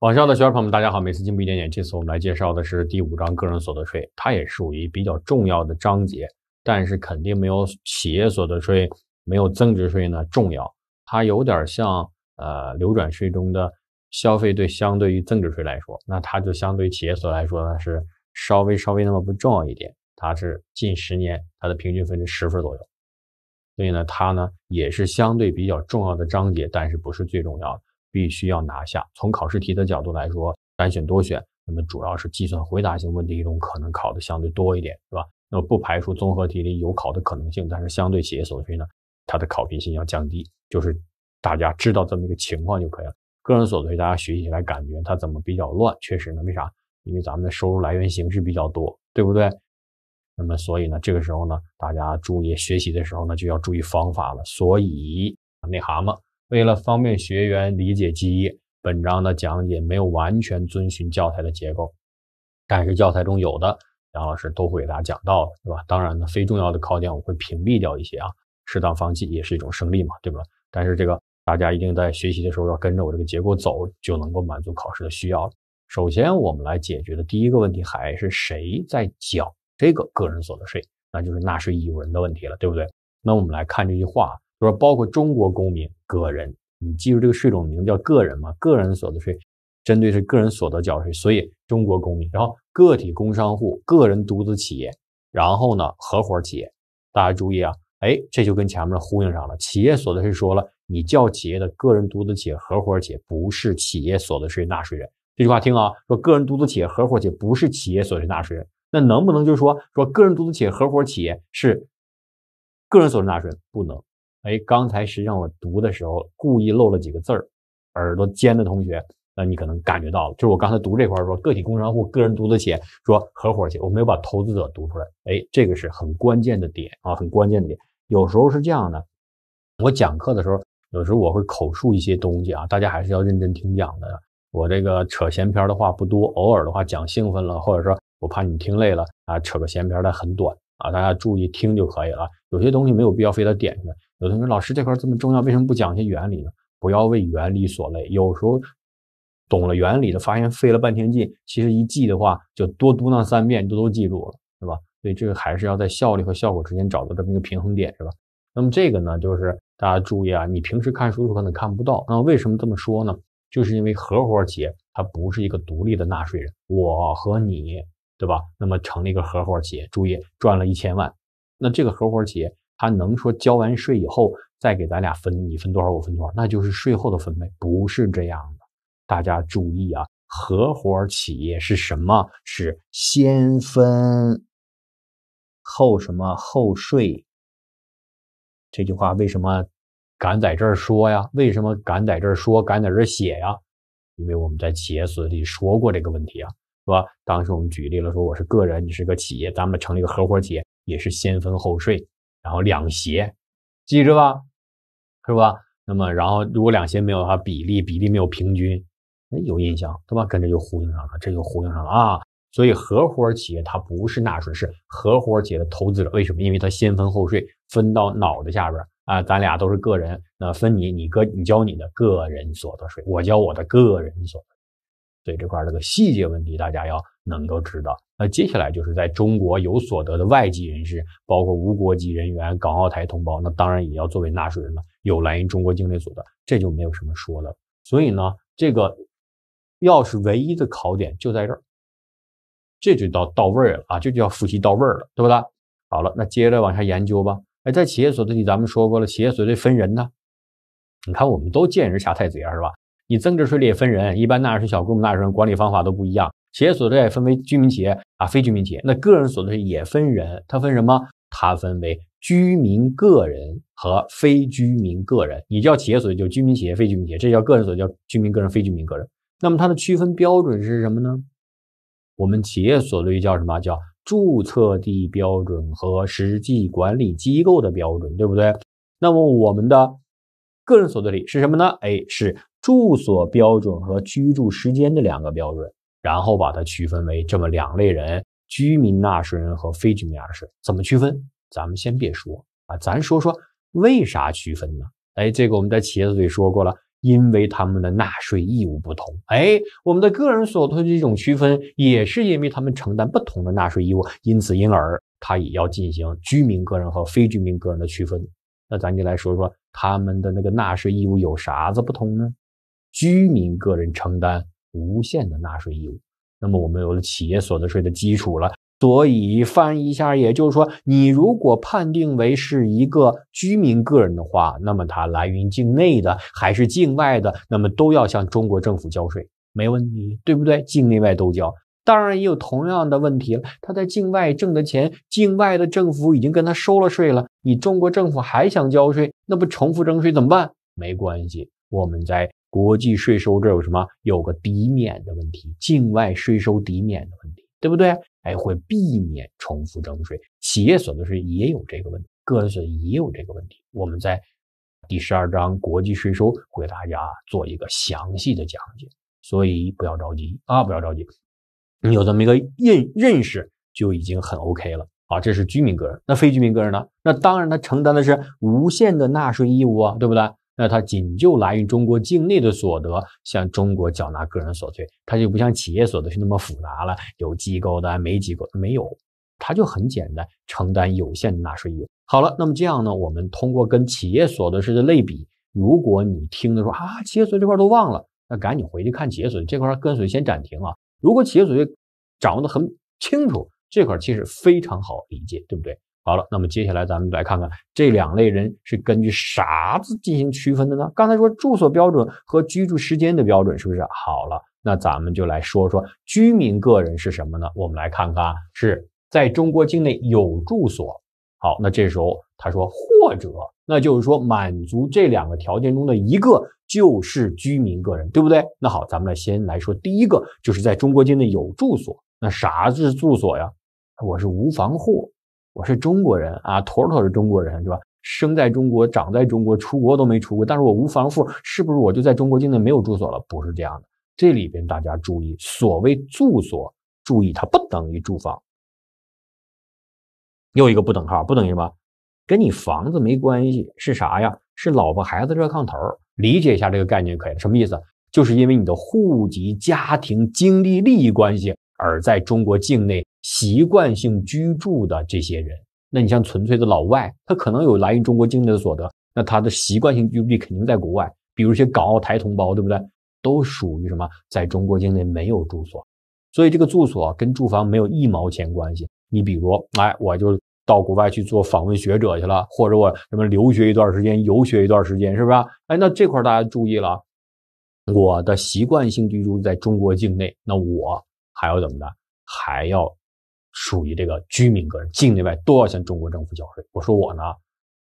网校的学员朋友们，大家好！每次进步一点点，这次我们来介绍的是第五章个人所得税，它也属于比较重要的章节，但是肯定没有企业所得税、没有增值税呢重要。它有点像呃流转税中的消费对相对于增值税来说，那它就相对企业所来说呢是稍微稍微那么不重要一点。它是近十年它的平均分值十分左右，所以呢它呢也是相对比较重要的章节，但是不是最重要的。必须要拿下。从考试题的角度来说，单选、多选，那么主要是计算回答型问题中可能考的相对多一点，是吧？那么不排除综合题里有考的可能性，但是相对企业所得税呢，它的考评性要降低，就是大家知道这么一个情况就可以了。个人所得税大家学习起来感觉它怎么比较乱？确实呢，为啥？因为咱们的收入来源形式比较多，对不对？那么所以呢，这个时候呢，大家注意学习的时候呢，就要注意方法了。所以内蛤蟆。为了方便学员理解记忆，本章的讲解没有完全遵循教材的结构，但是教材中有的，杨老师都会给大家讲到的，对吧？当然呢，非重要的考点我会屏蔽掉一些啊，适当放弃也是一种胜利嘛，对吧？但是这个大家一定在学习的时候要跟着我这个结构走，就能够满足考试的需要了。首先，我们来解决的第一个问题还是谁在缴这个个人所得税，那就是纳税义务人的问题了，对不对？那我们来看这句话。说包括中国公民个人，你记住这个税种名叫个人嘛？个人所得税针对是个人所得交税，所以中国公民，然后个体工商户、个人独资企业，然后呢合伙企业，大家注意啊，哎这就跟前面呼应上了。企业所得税说了，你叫企业的、个人独资企业、合伙企业不是企业所得税纳税人。这句话听啊，说个人独资企业、合伙企业不是企业所得税纳税人，那能不能就说说个人独资企业、合伙企业是个人所得税纳税人？不能。哎，刚才实际上我读的时候故意漏了几个字儿，耳朵尖的同学，那你可能感觉到了。就是我刚才读这块说个体工商户、个人独资企业，说合伙企业，我没有把投资者读出来。哎，这个是很关键的点啊，很关键的点。有时候是这样的，我讲课的时候，有时候我会口述一些东西啊，大家还是要认真听讲的。我这个扯闲篇的话不多，偶尔的话讲兴奋了，或者说我怕你听累了啊，扯个闲篇的很短啊，大家注意听就可以了。有些东西没有必要非得点出来。有同学说：“老师，这块这么重要，为什么不讲一些原理呢？不要为原理所累。有时候懂了原理的，发现费了半天劲，其实一记的话，就多嘟囔三遍，就都记住了，是吧？所以这个还是要在效率和效果之间找到这么一个平衡点，是吧？那么这个呢，就是大家注意啊，你平时看书的时候可能看不到。那为什么这么说呢？就是因为合伙企业它不是一个独立的纳税人，我和你，对吧？那么成立一个合伙企业，注意赚了一千万，那这个合伙企业。”他能说交完税以后再给咱俩分，你分多少我分多少，那就是税后的分配，不是这样的。大家注意啊，合伙企业是什么？是先分后什么后税？这句话为什么敢在这儿说呀？为什么敢在这儿说，敢在这儿写呀？因为我们在企业所里说过这个问题啊，是吧？当时我们举例了，说我是个人，你是个企业，咱们成立一个合伙企业，也是先分后税。然后两协，记着吧，是吧？那么，然后如果两协没有的话，比例比例没有平均，哎，有印象对吧？跟着就呼应上了，这就呼应上了啊！所以合伙企业它不是纳税，是合伙企业的投资者。为什么？因为它先分后税，分到脑袋下边啊。咱俩都是个人，那分你，你哥，你交你的个人所得税，我交我的个人所得税。所以这块这个细节问题，大家要能够知道。那接下来就是在中国有所得的外籍人士，包括无国籍人员、港澳台同胞，那当然也要作为纳税人了。有来源于中国境内所得，这就没有什么说的。所以呢，这个要是唯一的考点就在这儿，这就到到位了啊，就就要复习到位了，对不对？好了，那接着往下研究吧。哎，在企业所得税，咱们说过了，企业所得税分人呢。你看，我们都见人下太碟是吧？你增值税里也分人，一般纳税小规模纳税人管理方法都不一样。企业所得税分为居民企业啊，非居民企业。那个人所得税也分人，它分什么？它分为居民个人和非居民个人。你叫企业所得就居民企业、非居民企业，这叫个人所得叫居民个人、非居民个人。那么它的区分标准是什么呢？我们企业所得税叫什么叫注册地标准和实际管理机构的标准，对不对？那么我们的个人所得税是什么呢？哎，是住所标准和居住时间的两个标准。然后把它区分为这么两类人：居民纳税人和非居民纳税人。怎么区分？咱们先别说啊，咱说说为啥区分呢？哎，这个我们在企业里说过了，因为他们的纳税义务不同。哎，我们的个人所得税这种区分也是因为他们承担不同的纳税义务，因此因而他也要进行居民个人和非居民个人的区分。那咱就来说说他们的那个纳税义务有啥子不同呢？居民个人承担。无限的纳税义务。那么我们有了企业所得税的基础了。所以翻译一下，也就是说，你如果判定为是一个居民个人的话，那么它来源于境内的还是境外的，那么都要向中国政府交税，没问题，对不对？境内外都交。当然也有同样的问题了，他在境外挣的钱，境外的政府已经跟他收了税了，你中国政府还想交税，那不重复征税怎么办？没关系，我们在。国际税收这有什么？有个抵免的问题，境外税收抵免的问题，对不对？哎，会避免重复征税。企业所得税也有这个问题，个人所税也有这个问题。我们在第十二章国际税收给大家做一个详细的讲解，所以不要着急啊，不要着急。你有这么一个认认识就已经很 OK 了啊。这是居民个人，那非居民个人呢？那当然，他承担的是无限的纳税义务啊，对不对？那他仅就来源于中国境内的所得向中国缴纳个人所得税，它就不像企业所得税那么复杂了。有机构的，没机构，没有，它就很简单，承担有限的纳税义务。好了，那么这样呢？我们通过跟企业所得税的类比，如果你听的说啊，企业所得税这块都忘了，那赶紧回去看企业所得税这块，跟随先暂停啊。如果企业所得税掌握的很清楚，这块其实非常好理解，对不对？好了，那么接下来咱们来看看这两类人是根据啥子进行区分的呢？刚才说住所标准和居住时间的标准是不是？好了，那咱们就来说说居民个人是什么呢？我们来看看啊，是在中国境内有住所。好，那这时候他说或者，那就是说满足这两个条件中的一个就是居民个人，对不对？那好，咱们来先来说第一个，就是在中国境内有住所。那啥是住所呀？我是无房户。我是中国人啊，妥妥是中国人，对吧？生在中国，长在中国，出国都没出过，但是我无房户，是不是我就在中国境内没有住所了？不是这样的，这里边大家注意，所谓住所，注意它不等于住房，又一个不等号，不等于什么？跟你房子没关系，是啥呀？是老婆孩子热炕头，理解一下这个概念就可以了。什么意思？就是因为你的户籍、家庭、经济利益关系。而在中国境内习惯性居住的这些人，那你像纯粹的老外，他可能有来源于中国境内的所得，那他的习惯性居住肯定在国外，比如一些港澳台同胞，对不对？都属于什么？在中国境内没有住所，所以这个住所跟住房没有一毛钱关系。你比如，哎，我就到国外去做访问学者去了，或者我什么留学一段时间、游学一段时间，是不是？哎，那这块大家注意了，我的习惯性居住在中国境内，那我。还要怎么的？还要属于这个居民个人，境内外都要向中国政府缴税。我说我呢，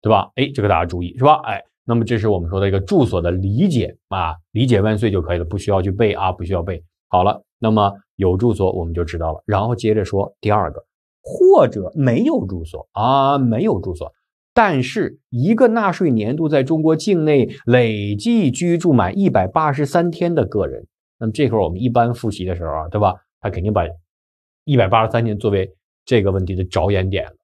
对吧？哎，这个大家注意是吧？哎，那么这是我们说的一个住所的理解啊，理解万岁就可以了，不需要去背啊，不需要背。好了，那么有住所我们就知道了。然后接着说第二个，或者没有住所啊，没有住所，但是一个纳税年度在中国境内累计居住满一百八十三天的个人，那么这块我们一般复习的时候啊，对吧？他肯定把一百八十三天作为这个问题的着眼点了，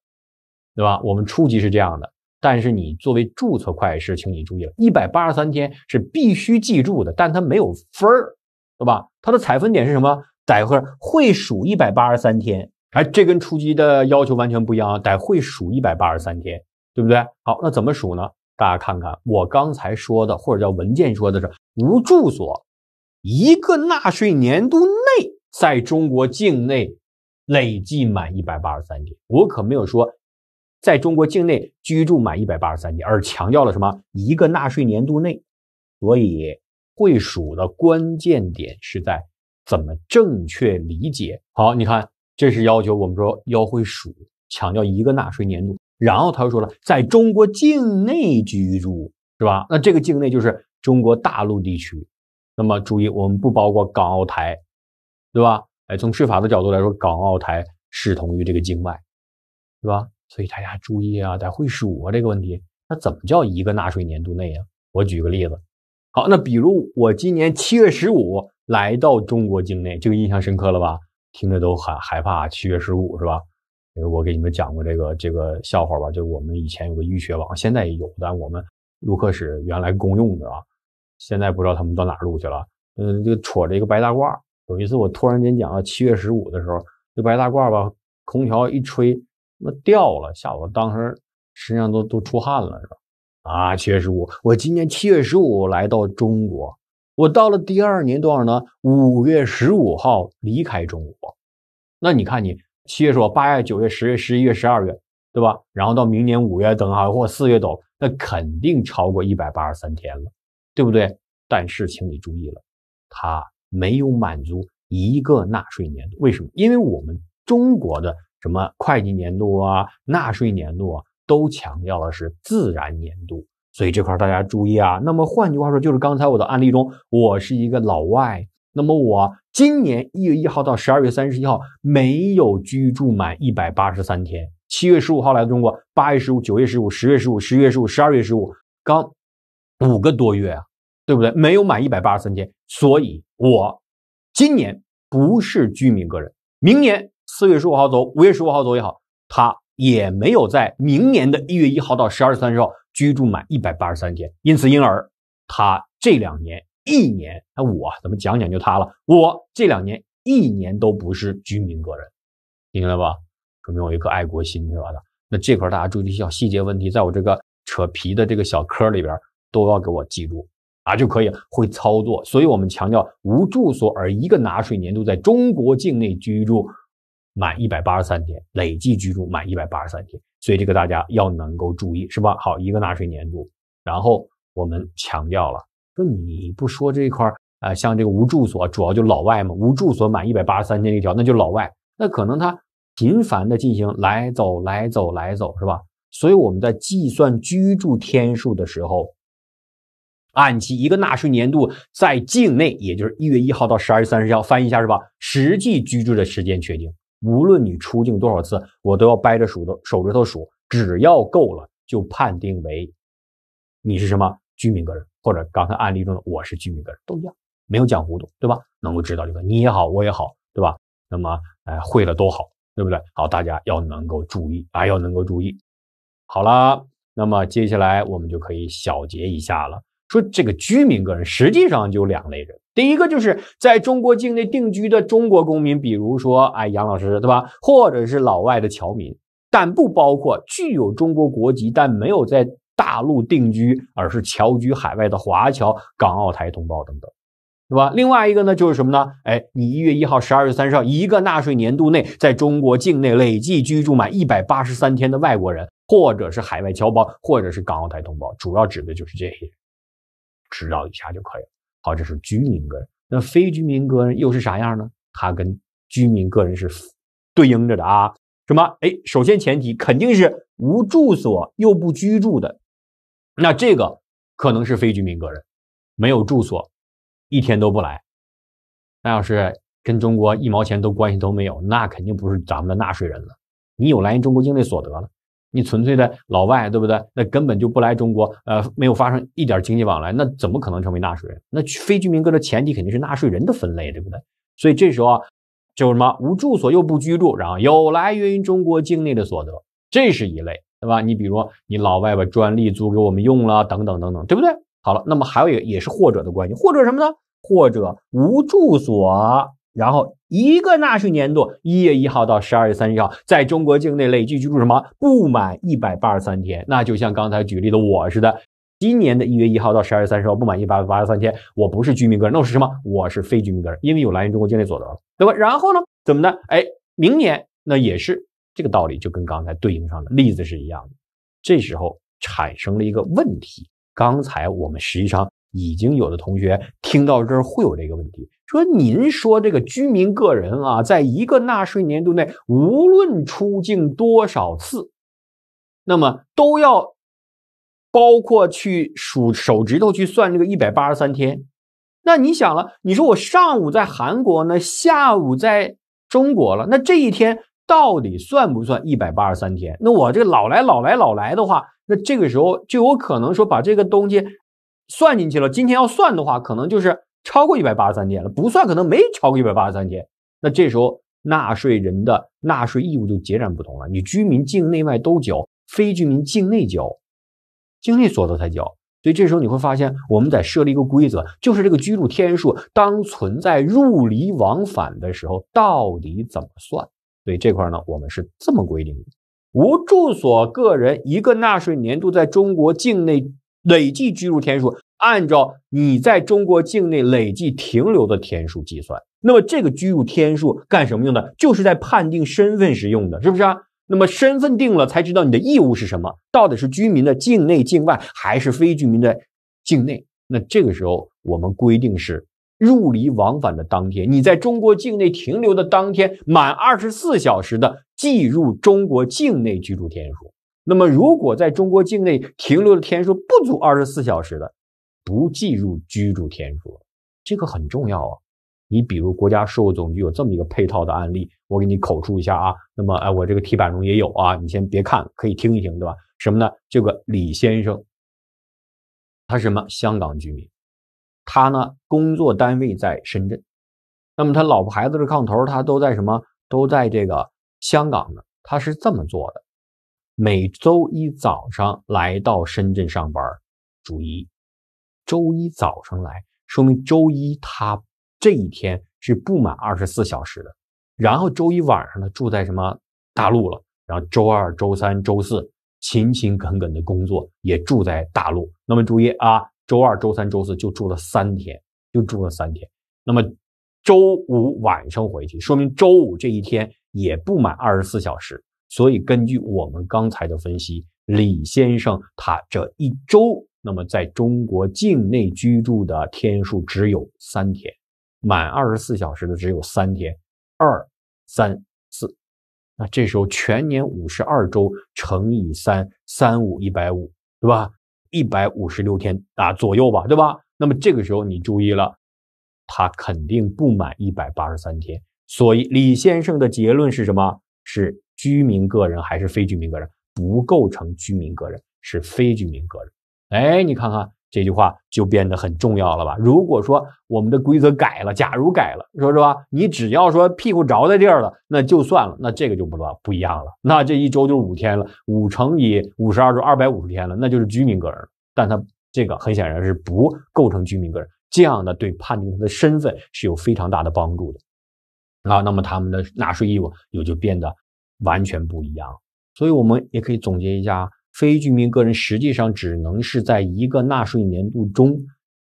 对吧？我们初级是这样的，但是你作为注册会计师，请你注意了，一百八十三天是必须记住的，但它没有分儿，对吧？它的采分点是什么？得会会数一百八十三天。哎，这跟初级的要求完全不一样啊！得会数一百八十三天，对不对？好，那怎么数呢？大家看看我刚才说的，或者叫文件说的是无住所一个纳税年度内。在中国境内累计满一百八十三天，我可没有说在中国境内居住满一百八十三天，而强调了什么？一个纳税年度内，所以会数的关键点是在怎么正确理解。好，你看，这是要求我们说要会数，强调一个纳税年度。然后他又说了，在中国境内居住，是吧？那这个境内就是中国大陆地区。那么注意，我们不包括港澳台。对吧？哎，从税法的角度来说，港澳台视同于这个境外，对吧？所以大家注意啊，在会啊这个问题。那怎么叫一个纳税年度内呀？我举个例子，好，那比如我今年七月十五来到中国境内，这个印象深刻了吧？听着都害害怕。七月十五是吧？我给你们讲过这个这个笑话吧？就我们以前有个医学网，现在也有，但我们录课时原来公用的啊，现在不知道他们到哪录去了。嗯，就戳着一个白大褂。有一次我突然间讲到七月十五的时候，那白大褂吧，空调一吹，那掉了。吓我当时身上都都出汗了，是吧？啊，七月十五，我今年七月十五来到中国，我到了第二年多少呢？五月十五号离开中国。那你看，你七月十五、八月、九月、十月、十一月、十二月，对吧？然后到明年五月等啊，或四月等，那肯定超过一百八十三天了，对不对？但是请你注意了，他。没有满足一个纳税年度，为什么？因为我们中国的什么会计年度啊、纳税年度啊，都强调的是自然年度，所以这块大家注意啊。那么换句话说，就是刚才我的案例中，我是一个老外，那么我今年一月一号到十二月三十一号没有居住满一百八十三天，七月十五号来的中国，八月十五、九月十五、十月十五、十月十五、十二月十五，刚五个多月啊，对不对？没有满一百八十三天，所以。我今年不是居民个人，明年四月十五号走，五月十五号走也好，他也没有在明年的一月一号到十二月三十号居住满一百八十三天，因此，因而他这两年一年，那我怎么讲讲就他了？我这两年一年都不是居民个人，听明白吧？说明我有一颗爱国心，是吧？那这块大家注意一下细节问题，在我这个扯皮的这个小科里边，都要给我记住。啊，就可以会操作，所以我们强调无住所，而一个纳税年度在中国境内居住满一百八十三天，累计居住满一百八十三天，所以这个大家要能够注意，是吧？好，一个纳税年度，然后我们强调了，说你不说这一块啊，呃，像这个无住所，主要就老外嘛，无住所满一百八十三天那条，那就老外，那可能他频繁的进行来走来走来走，是吧？所以我们在计算居住天数的时候。按期一个纳税年度在境内，也就是一月一号到十二月三十一号，翻译一下是吧？实际居住的时间确定，无论你出境多少次，我都要掰着手头手指头数，只要够了就判定为你是什么居民个人，或者刚才案例中的我是居民个人都一样，没有讲糊涂，对吧？能够知道这个你也好我也好，对吧？那么呃会了都好，对不对？好，大家要能够注意，啊，要能够注意。好了，那么接下来我们就可以小结一下了。说这个居民个人实际上就两类人，第一个就是在中国境内定居的中国公民，比如说哎杨老师对吧，或者是老外的侨民，但不包括具有中国国籍但没有在大陆定居，而是侨居海外的华侨、港澳台同胞等等，对吧？另外一个呢就是什么呢？哎，你一月一号十二月三十号一个纳税年度内在中国境内累计居住满一百八十三天的外国人，或者是海外侨胞，或者是港澳台同胞，主要指的就是这些人。知道一下就可以了。好，这是居民个人，那非居民个人又是啥样呢？他跟居民个人是对应着的啊。什么？哎，首先前提肯定是无住所又不居住的，那这个可能是非居民个人，没有住所，一天都不来。那要是跟中国一毛钱都关系都没有，那肯定不是咱们的纳税人了。你有来源中国境内所得了。你纯粹的老外，对不对？那根本就不来中国，呃，没有发生一点经济往来，那怎么可能成为纳税人？那非居民个的前提肯定是纳税人的分类，对不对？所以这时候就什么无住所又不居住，然后有来源于中国境内的所得，这是一类，对吧？你比如你老外把专利租给我们用了，等等等等，对不对？好了，那么还有一个也是或者的关系，或者什么呢？或者无住所，然后。一个纳税年度一月一号到十二月三十号，在中国境内累计居住什么不满一百八十三天，那就像刚才举例的我似的，今年的一月一号到十二月三十号不满一百八十三天，我不是居民个人，那我是什么？我是非居民个人，因为有来源中国境内所得。对吧？然后呢？怎么呢？哎，明年那也是这个道理，就跟刚才对应上的例子是一样的。这时候产生了一个问题，刚才我们实际上。已经有的同学听到这儿会有这个问题，说您说这个居民个人啊，在一个纳税年度内，无论出境多少次，那么都要包括去数手指头去算这个一百八十三天。那你想了，你说我上午在韩国呢，下午在中国了，那这一天到底算不算一百八十三天？那我这老来老来老来的话，那这个时候就有可能说把这个东西。算进去了。今天要算的话，可能就是超过一百八十三天了；不算，可能没超过一百八十三天。那这时候纳税人的纳税义务就截然不同了。你居民境内外都交，非居民境内交，境内所得才交。所以这时候你会发现，我们在设立一个规则，就是这个居住天数当存在入离往返的时候，到底怎么算？所以这块呢，我们是这么规定的：无住所个人一个纳税年度在中国境内。累计居住天数按照你在中国境内累计停留的天数计算，那么这个居住天数干什么用的？就是在判定身份时用的，是不是啊？那么身份定了，才知道你的义务是什么，到底是居民的境内、境外，还是非居民的境内？那这个时候我们规定是入离往返的当天，你在中国境内停留的当天满二十四小时的，计入中国境内居住天数。那么，如果在中国境内停留的天数不足二十四小时的，不计入居住天数，这个很重要啊。你比如，国家税务总局有这么一个配套的案例，我给你口述一下啊。那么，哎，我这个题板中也有啊，你先别看，可以听一听，对吧？什么呢？这个李先生，他是什么香港居民，他呢工作单位在深圳，那么他老婆孩子的炕头，他都在什么？都在这个香港呢？他是这么做的。每周一早上来到深圳上班，注意，周一早上来，说明周一他这一天是不满二十四小时的。然后周一晚上呢住在什么大陆了？然后周二、周三、周四勤勤恳恳的工作，也住在大陆。那么注意啊，周二、周三、周四就住了三天，就住了三天。那么周五晚上回去，说明周五这一天也不满二十四小时。所以根据我们刚才的分析，李先生他这一周，那么在中国境内居住的天数只有三天，满二十四小时的只有三天，二、三、四，那这时候全年五十二周乘以三，三五一百五，对吧？一百五十六天啊左右吧，对吧？那么这个时候你注意了，他肯定不满一百八十三天，所以李先生的结论是什么？是。居民个人还是非居民个人不构成居民个人是非居民个人。哎，你看看这句话就变得很重要了吧？如果说我们的规则改了，假如改了，说是吧？你只要说屁股着在地儿了，那就算了，那这个就不乱不一样了。那这一周就是五天了，五乘以五十二就二百五十天了，那就是居民个人。但他这个很显然是不构成居民个人，这样的对判定他的身份是有非常大的帮助的啊。那么他们的纳税义务也就变得。完全不一样，所以我们也可以总结一下：非居民个人实际上只能是在一个纳税年度中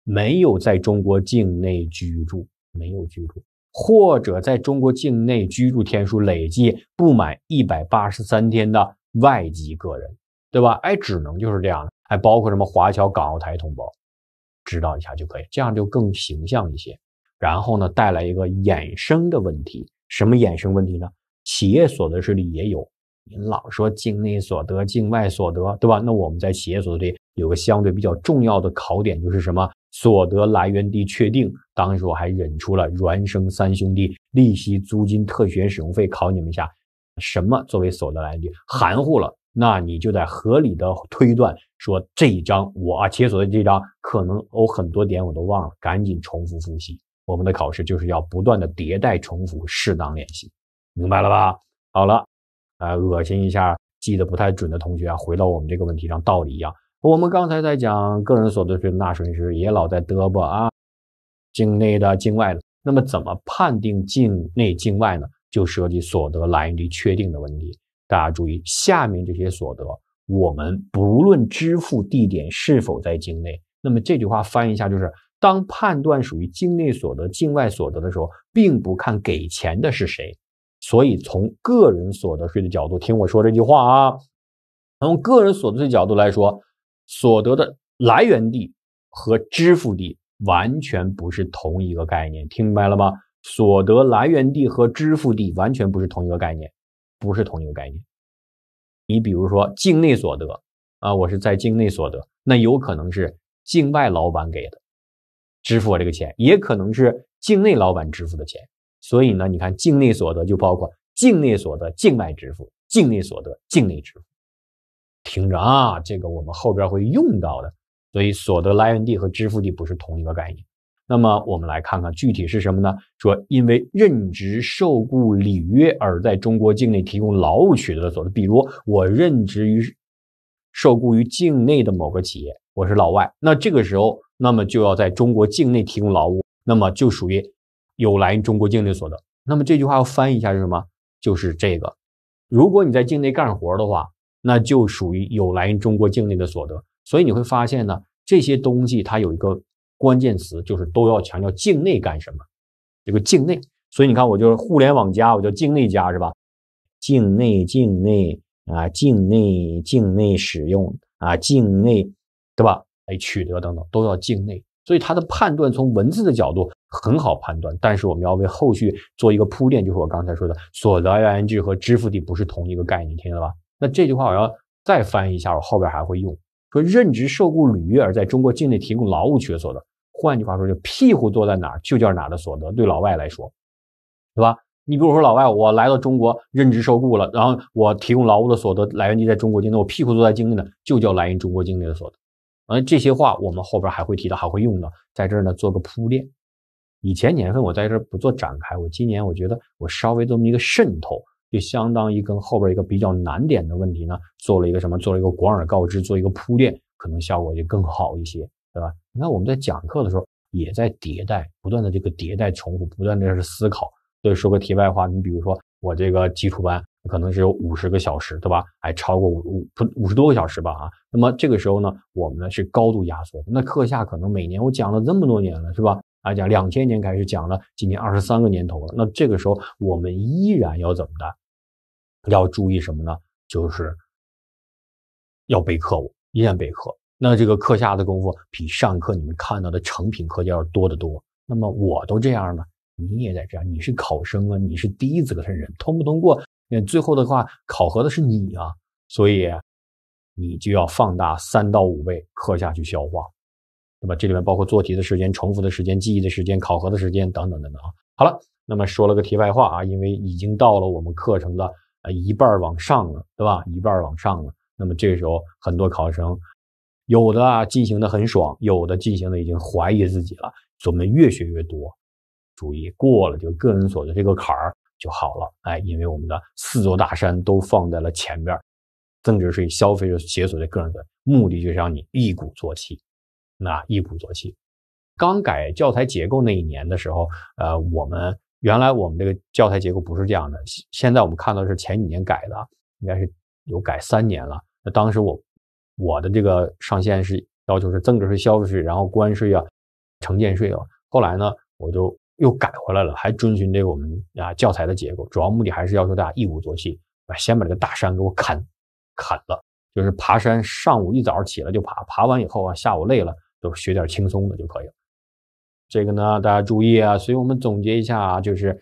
没有在中国境内居住，没有居住，或者在中国境内居住天数累计不满一百八十三天的外籍个人，对吧？哎，只能就是这样，还包括什么华侨、港澳台同胞，知道一下就可以，这样就更形象一些。然后呢，带来一个衍生的问题，什么衍生问题呢？企业所得税里也有，您老说境内所得、境外所得，对吧？那我们在企业所得税有个相对比较重要的考点，就是什么所得来源地确定。当时我还忍出了“孪生三兄弟”：利息、租金、特许使用费。考你们一下，什么作为所得来源地？含糊了，那你就在合理的推断。说这一章，我企业所得税这一章可能有很多点我都忘了，赶紧重复复习。我们的考试就是要不断的迭代、重复、适当练习。明白了吧？好了，啊，恶心一下，记得不太准的同学啊，回到我们这个问题上，道理一样。我们刚才在讲个人所得税纳税时，也老在嘚啵啊，境内的、境外的。那么，怎么判定境内、境外呢？就涉及所得来源确定的问题。大家注意，下面这些所得，我们不论支付地点是否在境内。那么这句话翻译一下，就是：当判断属于境内所得、境外所得的时候，并不看给钱的是谁。所以，从个人所得税的角度，听我说这句话啊，从个人所得税角度来说，所得的来源地和支付地完全不是同一个概念，听明白了吧？所得来源地和支付地完全不是同一个概念，不是同一个概念。你比如说境内所得啊，我是在境内所得，那有可能是境外老板给的，支付我这个钱，也可能是境内老板支付的钱。所以呢，你看，境内所得就包括境内所得、境外支付、境内所得、境内支付。听着啊，这个我们后边会用到的。所以，所得来源地和支付地不是同一个概念。那么，我们来看看具体是什么呢？说，因为任职、受雇、履约而在中国境内提供劳务取得的所得，比如我任职于、受雇于境内的某个企业，我是老外，那这个时候，那么就要在中国境内提供劳务，那么就属于。有来源于中国境内所得，那么这句话要翻译一下是什么？就是这个，如果你在境内干活的话，那就属于有来源于中国境内的所得。所以你会发现呢，这些东西它有一个关键词，就是都要强调境内干什么，这个境内。所以你看，我就是互联网加，我叫境内加，是吧？境内境内啊，境内境内使用啊，境内对吧？哎，取得等等都要境内。所以他的判断从文字的角度很好判断，但是我们要为后续做一个铺垫，就是我刚才说的，所得来源地和支付地不是同一个概念，听见了吧？那这句话我要再翻译一下，我后边还会用。说任职受雇履约而在中国境内提供劳务取得的，换句话说，就屁股坐在哪儿就叫哪儿的所得。对老外来说，对吧？你比如说老外，我来到中国任职受雇了，然后我提供劳务的所得来源地在中国境内，我屁股坐在境内呢，就叫来源于中国境内的所得。而这些话我们后边还会提到，还会用到，在这儿呢做个铺垫。以前年份我在这不做展开，我今年我觉得我稍微这么一个渗透，就相当于跟后边一个比较难点的问题呢做了一个什么，做了一个广而告之，做一个铺垫，可能效果就更好一些，对吧？你看我们在讲课的时候也在迭代，不断的这个迭代重复，不断的是思考。所以说个题外话，你比如说。我这个基础班可能是有五十个小时，对吧？哎，超过五五五十多个小时吧，啊。那么这个时候呢，我们呢是高度压缩。那课下可能每年我讲了这么多年了，是吧？啊，讲两千年开始讲了，今年二十三个年头了。那这个时候我们依然要怎么的？要注意什么呢？就是要备课，我依然备课。那这个课下的功夫比上课你们看到的成品课件要多得多。那么我都这样呢。你也在这样，你是考生啊，你是第一资格的人，通不通过，那最后的话考核的是你啊，所以你就要放大三到五倍课下去消化，那么这里面包括做题的时间、重复的时间、记忆的时间、考核的时间等等等等啊。好了，那么说了个题外话啊，因为已经到了我们课程的呃一半往上了，对吧？一半往上了，那么这个时候很多考生有的啊进行的很爽，有的进行的已经怀疑自己了，怎么越学越多？注意过了就个人所得税这个坎儿就好了，哎，因为我们的四座大山都放在了前边，增值税、消费税、企业所得税、个人得，目的就是让你一鼓作气，那一鼓作气。刚改教材结构那一年的时候，呃，我们原来我们这个教材结构不是这样的，现在我们看到是前几年改的，应该是有改三年了。那当时我我的这个上限是要求是增值税、消费税，然后关税啊、城建税啊。后来呢，我就。又改回来了，还遵循这个我们啊教材的结构，主要目的还是要求大家一鼓作气啊，先把这个大山给我砍砍了，就是爬山。上午一早起来就爬，爬完以后啊，下午累了就学点轻松的就可以了。这个呢，大家注意啊。所以我们总结一下啊，就是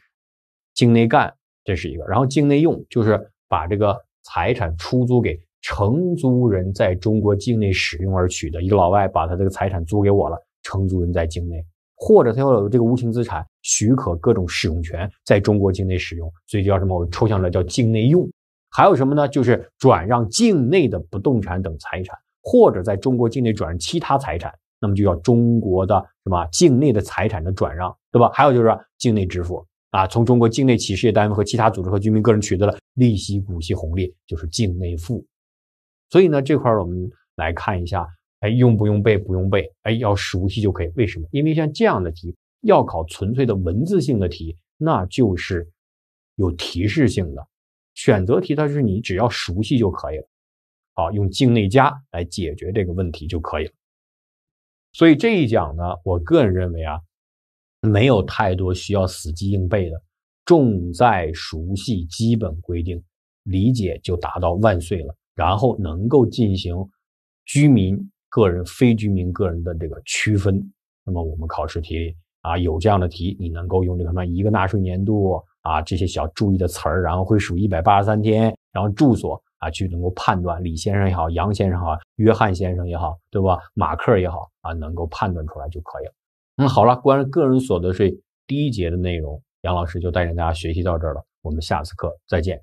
境内干这是一个，然后境内用就是把这个财产出租给承租人在中国境内使用而取得。一个老外把他这个财产租给我了，承租人在境内。或者他要有这个无形资产许可各种使用权在中国境内使用，所以叫什么？我们抽象了叫境内用。还有什么呢？就是转让境内的不动产等财产，或者在中国境内转让其他财产，那么就叫中国的什么？境内的财产的转让，对吧？还有就是境内支付啊，从中国境内企事业单位和其他组织和居民个人取得的利息、股息、红利，就是境内付。所以呢，这块我们来看一下。哎，用不用背？不用背，哎，要熟悉就可以。为什么？因为像这样的题要考纯粹的文字性的题，那就是有提示性的选择题，它是你只要熟悉就可以了。好，用境内加来解决这个问题就可以了。所以这一讲呢，我个人认为啊，没有太多需要死记硬背的，重在熟悉基本规定，理解就达到万岁了，然后能够进行居民。个人非居民个人的这个区分，那么我们考试题啊有这样的题，你能够用这个什么一个纳税年度啊这些小注意的词儿，然后会数一百八十三天，然后住所啊去能够判断李先生也好，杨先生好，约翰先生也好，对吧？马克也好啊，能够判断出来就可以了。那好了，关于个人所得税第一节的内容，杨老师就带领大家学习到这儿了，我们下次课再见。